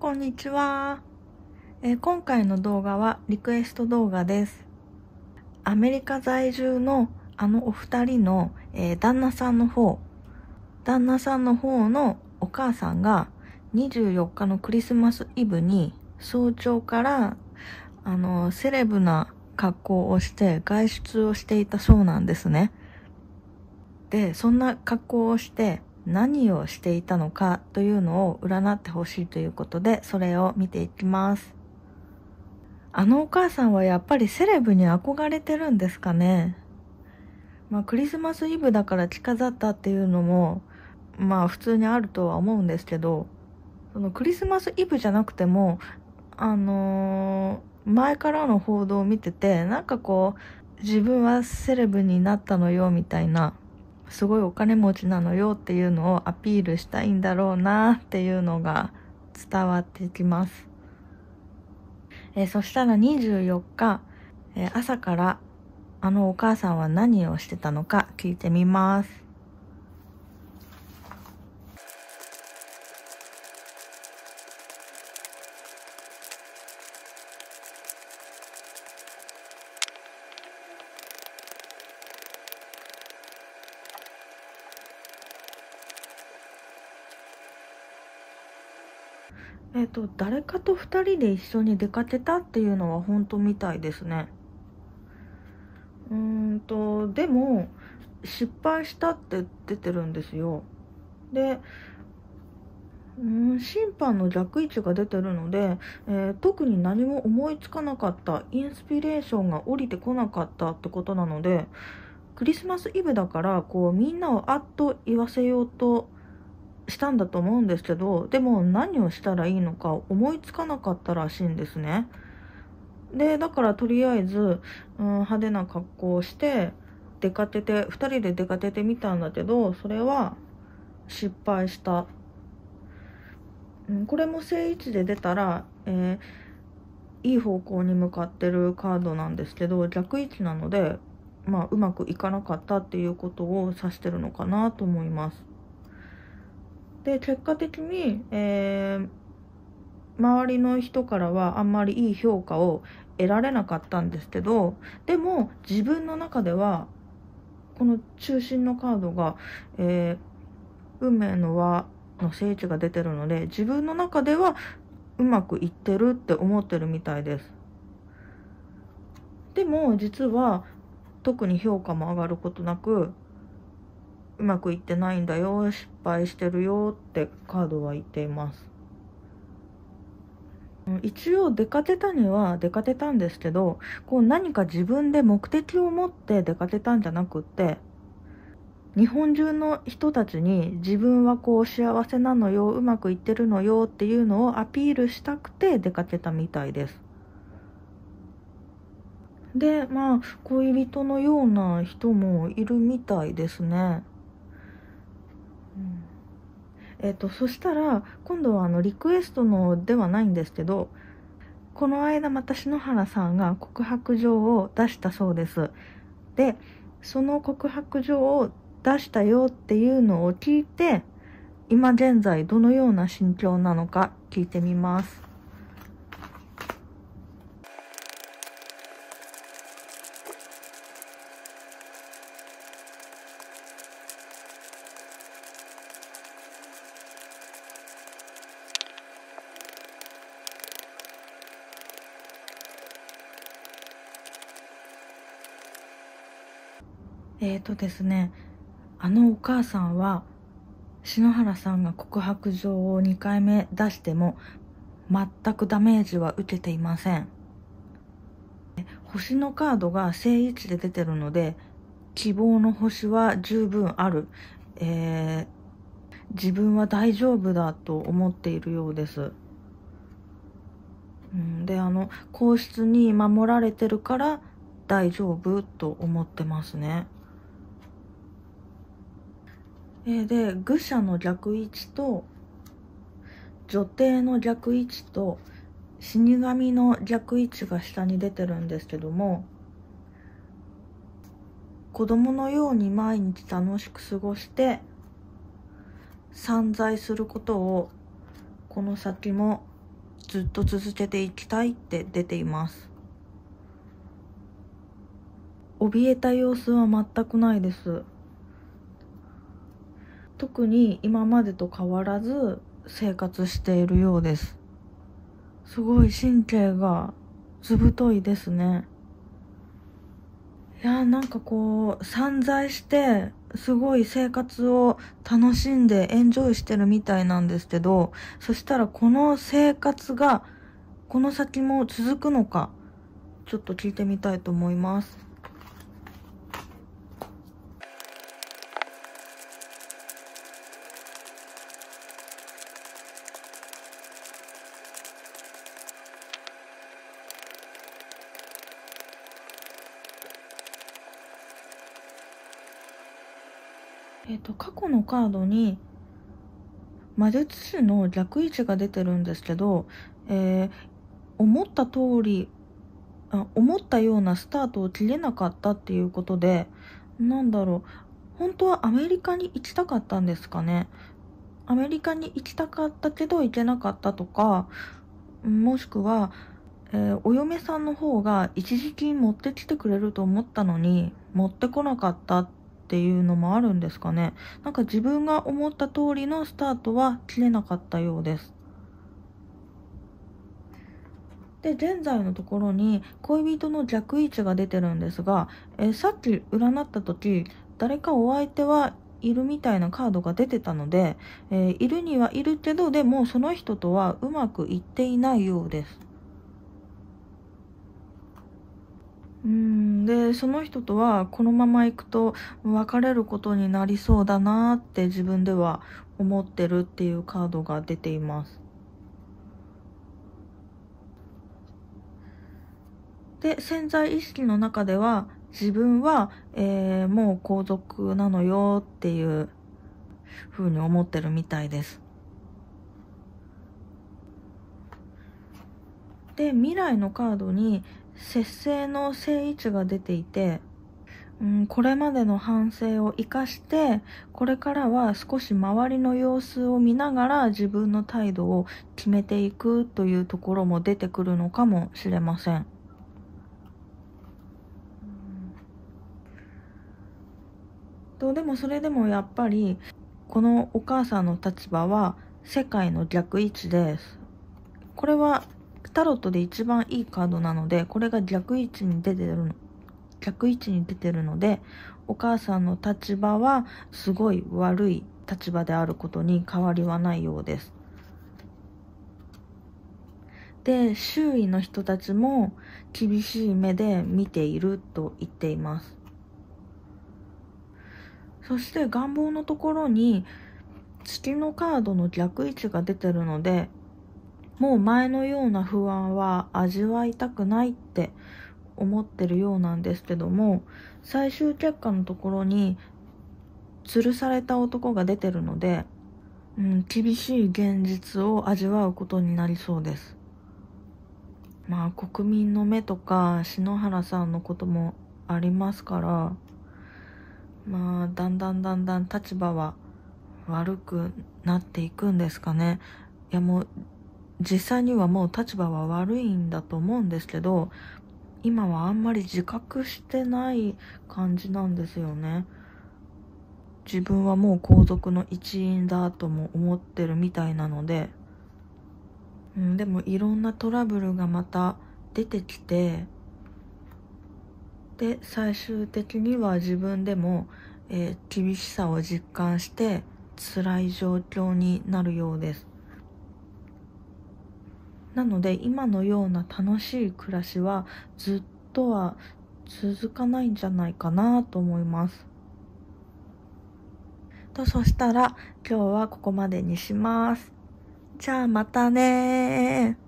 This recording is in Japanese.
こんにちは、えー、今回の動画はリクエスト動画です。アメリカ在住のあのお二人の、えー、旦那さんの方、旦那さんの方のお母さんが24日のクリスマスイブに早朝からあのセレブな格好をして外出をしていたそうなんですね。で、そんな格好をして何をしていたのかというのを占ってほしいということで、それを見ていきます。あのお母さんはやっぱりセレブに憧れてるんですかね。まあクリスマスイブだから着飾ったっていうのも、まあ普通にあるとは思うんですけど、そのクリスマスイブじゃなくても、あのー、前からの報道を見てて、なんかこう、自分はセレブになったのよみたいなすごいお金持ちなのよっていうのをアピールしたいんだろうなっていうのが伝わってきます。えそしたら24日、え朝からあのお母さんは何をしてたのか聞いてみます。えっ、ー、と、誰かと2人で一緒に出かけたっていうのは本当みたいですね。うーんと、でも、失敗したって出てるんですよ。で、うん、審判の逆位置が出てるので、えー、特に何も思いつかなかった、インスピレーションが降りてこなかったってことなので、クリスマスイブだから、こう、みんなをあっと言わせようと、したんだと思うんですけど、でも何をしたらいいのか思いつかなかったらしいんですね。で、だからとりあえず、うん、派手な格好をして、出かけて、2人で出かけてみたんだけど、それは失敗した。うん、これも正位置で出たら、えー、いい方向に向かってるカードなんですけど、逆位置なので、まあ、うまくいかなかったっていうことを指してるのかなと思います。で結果的に、えー、周りの人からはあんまりいい評価を得られなかったんですけどでも自分の中ではこの中心のカードが、えー、運命の輪の聖地が出てるので自分の中ではうまくいってるって思ってるみたいです。でも実は特に評価も上がることなくうまくいってないんだよ、失敗してるよってカードは言っています。一応出かけたには出かけたんですけど、こう何か自分で目的を持って出かけたんじゃなくって、日本中の人たちに自分はこう幸せなのよ、うまくいってるのよっていうのをアピールしたくて出かけたみたいです。でまあ恋人のような人もいるみたいですね。えっ、ー、と、そしたら、今度はあの、リクエストのではないんですけど、この間また篠原さんが告白状を出したそうです。で、その告白状を出したよっていうのを聞いて、今現在どのような心境なのか聞いてみます。えっ、ー、とですねあのお母さんは篠原さんが告白状を2回目出しても全くダメージは受けていません星のカードが正位置で出てるので希望の星は十分ある、えー、自分は大丈夫だと思っているようですであの皇室に守られてるから大丈夫と思ってますね。えで愚者の逆位置と女帝の逆位置と死神の逆位置が下に出てるんですけども子供のように毎日楽しく過ごして散財することをこの先もずっと続けていきたいって出ています怯えた様子は全くないです特に今までと変わらず生活しているようですすごい神経がずぶといですねいやーなんかこう散財してすごい生活を楽しんでエンジョイしてるみたいなんですけどそしたらこの生活がこの先も続くのかちょっと聞いてみたいと思いますえっ、ー、と、過去のカードに、魔術師の逆位置が出てるんですけど、えー、思った通りあ、思ったようなスタートを切れなかったっていうことで、なんだろう、本当はアメリカに行きたかったんですかね。アメリカに行きたかったけど行けなかったとか、もしくは、えー、お嫁さんの方が一時金持ってきてくれると思ったのに、持ってこなかったっっていうのもあるんですかね。なんか自分が思った通りのスタートは切れなかったようです。で、現在のところに恋人の逆位置が出てるんですが、えさっき占った時、誰かお相手はいるみたいなカードが出てたので、えー、いるにはいるけど、でもその人とはうまくいっていないようです。うんでその人とはこのまま行くと別れることになりそうだなって自分では思ってるっていうカードが出ています。で潜在意識の中では自分は、えー、もう皇族なのよっていうふうに思ってるみたいです。で未来のカードに、節制の正位置が出ていて、うん、これまでの反省を生かして、これからは少し周りの様子を見ながら自分の態度を決めていくというところも出てくるのかもしれません。とでもそれでもやっぱりこのお母さんの立場は世界の逆位置です。これはタロットで一番いいカードなので、これが逆位置に出てるの、逆位置に出てるので、お母さんの立場はすごい悪い立場であることに変わりはないようです。で、周囲の人たちも厳しい目で見ていると言っています。そして願望のところに月のカードの逆位置が出てるのでもう前のような不安は味わいたくないって思ってるようなんですけども最終結果のところに吊るされた男が出てるので、うん、厳しい現実を味わうことになりそうですまあ国民の目とか篠原さんのこともありますからまあだんだんだんだん立場は悪くなっていくんですかねいやもう実際にはもう立場は悪いんだと思うんですけど今はあんまり自覚してない感じなんですよね自分はもう皇族の一員だとも思ってるみたいなので、うん、でもいろんなトラブルがまた出てきてで最終的には自分でも、えー、厳しさを実感して辛い状況になるようですなので今のような楽しい暮らしはずっとは続かないんじゃないかなと思います。と、そしたら今日はここまでにします。じゃあまたね